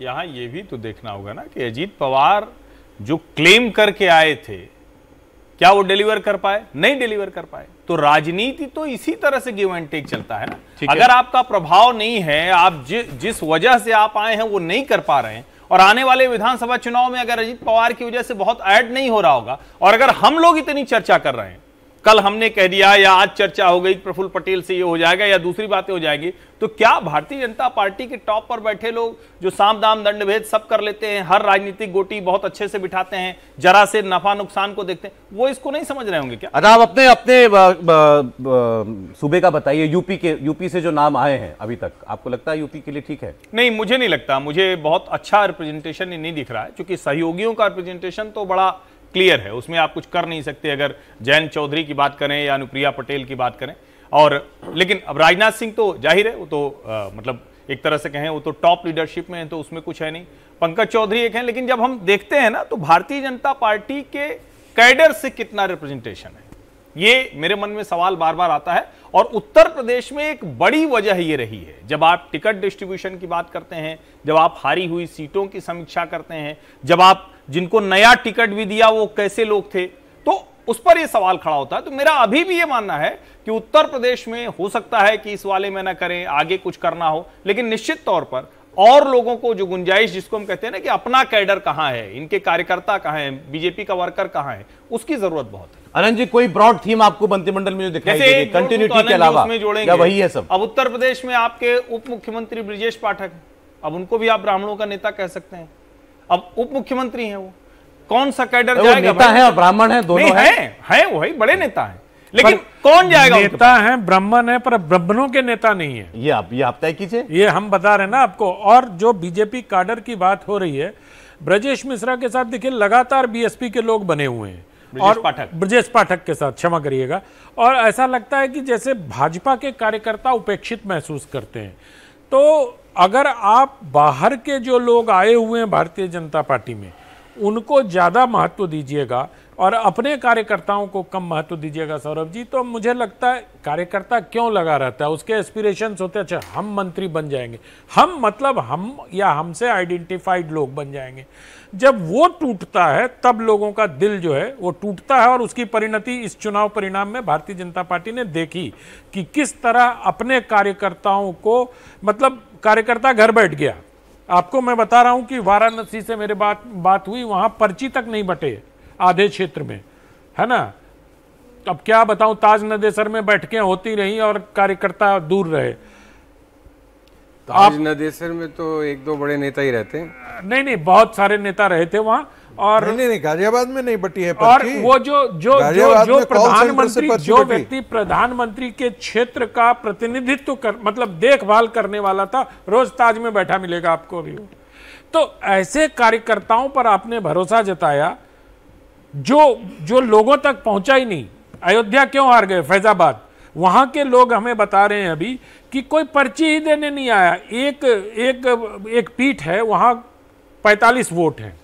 यहां ये भी तो देखना होगा ना कि अजीत पवार जो क्लेम करके आए थे क्या वो डिलीवर कर पाए नहीं डिलीवर कर पाए तो राजनीति तो इसी तरह से गिव एंड टेक चलता है ना अगर है। आपका प्रभाव नहीं है आप जि, जिस वजह से आप आए हैं वो नहीं कर पा रहे हैं और आने वाले विधानसभा चुनाव में अगर अजीत पवार की वजह से बहुत ऐड नहीं हो रहा होगा और अगर हम लोग इतनी चर्चा कर रहे हैं कल हमने कह दिया या आज चर्चा हो गई प्रफुल्ल पटेल से ये हो जाएगा या दूसरी बातें हो जाएंगी तो क्या भारतीय जनता पार्टी के टॉप पर बैठे लोग जो साम दाम दंड भेद सब कर लेते हैं हर राजनीतिक गोटी बहुत अच्छे से बिठाते हैं जरा से नफा नुकसान को देखते हैं वो इसको नहीं समझ रहे होंगे क्या अरे अच्छा, आप अपने अपने सूबे का बताइए यूपी के यूपी से जो नाम आए हैं अभी तक आपको लगता है यूपी के लिए ठीक है नहीं मुझे नहीं लगता मुझे बहुत अच्छा रिप्रेजेंटेशन नहीं दिख रहा है क्योंकि सहयोगियों का रिप्रेजेंटेशन तो बड़ा क्लियर है उसमें आप कुछ कर नहीं सकते अगर जैन चौधरी की बात करें या अनुप्रिया पटेल की बात करें और लेकिन अब राजनाथ सिंह तो जाहिर है वो तो आ, मतलब एक तरह से कहें वो तो टॉप लीडरशिप में है तो उसमें कुछ है नहीं पंकज चौधरी एक हैं लेकिन जब हम देखते हैं ना तो भारतीय जनता पार्टी के कैडर से कितना रिप्रेजेंटेशन है ये मेरे मन में सवाल बार बार आता है और उत्तर प्रदेश में एक बड़ी वजह ये रही है जब आप टिकट डिस्ट्रीब्यूशन की बात करते हैं जब आप हारी हुई सीटों की समीक्षा करते हैं जब आप जिनको नया टिकट भी दिया वो कैसे लोग थे तो उस पर यह सवाल खड़ा होता है तो मेरा अभी भी यह मानना है कि उत्तर प्रदेश में हो सकता है कि इस वाले में ना करें आगे कुछ करना हो लेकिन निश्चित तौर पर और लोगों को जो गुंजाइश जिसको हम कहते हैं ना कि अपना कैडर कहाँ है इनके कार्यकर्ता कहाँ है बीजेपी का वर्कर कहाँ है उसकी जरूरत बहुत है अनंत जी कोई ब्रॉड थीम आपको मंत्रिमंडल में जो दिखाई कंटिन्यूटी के अलावा क्या वही है सब अब उत्तर प्रदेश में आपके उप मुख्यमंत्री ब्रिजेश पाठक अब उनको भी आप ब्राह्मणों का नेता कह सकते हैं अब उप मुख्यमंत्री है वो कौन सा कैडर जाएगा नेता है और ब्राह्मण है दोनों है वही बड़े नेता है लेकिन कौन जाएगा नेता है ब्राह्मण है पर ब्राह्मणों के नेता नहीं है ये आप ये आप तय कीजिए ये हम बता रहे ना आपको और जो बीजेपी काडर की बात हो रही है ब्रजेश मिश्रा के साथ देखिए लगातार बीएसपी के लोग बने हुए हैं और पाठक ब्रजेश पाठक के साथ क्षमा करिएगा और ऐसा लगता है कि जैसे भाजपा के कार्यकर्ता उपेक्षित महसूस करते हैं तो अगर आप बाहर के जो लोग आए हुए हैं भारतीय जनता पार्टी में उनको ज़्यादा महत्व दीजिएगा और अपने कार्यकर्ताओं को कम महत्व दीजिएगा सौरभ जी तो मुझे लगता है कार्यकर्ता क्यों लगा रहता है उसके एस्पिरेशंस होते हैं अच्छा हम मंत्री बन जाएंगे हम मतलब हम या हमसे आइडेंटिफाइड लोग बन जाएंगे जब वो टूटता है तब लोगों का दिल जो है वो टूटता है और उसकी परिणति इस चुनाव परिणाम में भारतीय जनता पार्टी ने देखी कि किस तरह अपने कार्यकर्ताओं को मतलब कार्यकर्ता घर बैठ गया आपको मैं बता रहा हूं कि वाराणसी से मेरे बात बात हुई वहां पर्ची तक नहीं बटे आधे क्षेत्र में है ना अब क्या बताऊं ताज नदेसर में बैठकें होती रही और कार्यकर्ता दूर रहे ताज नदेसर में तो एक दो बड़े नेता ही रहते हैं नहीं नहीं बहुत सारे नेता रहे थे वहां और नहीं नहीं गाजियाबाद में नहीं बटी है और वो जो जो जो, जो प्रधानमंत्री जो व्यक्ति प्रधानमंत्री के क्षेत्र का प्रतिनिधित्व कर मतलब देखभाल करने वाला था रोज ताज में बैठा मिलेगा आपको भी तो ऐसे कार्यकर्ताओं पर आपने भरोसा जताया जो जो लोगों तक पहुंचा ही नहीं अयोध्या क्यों हार गए फैजाबाद वहां के लोग हमें बता रहे हैं अभी कि कोई पर्ची ही देने नहीं आया एक एक एक पीठ है वहां 45 वोट है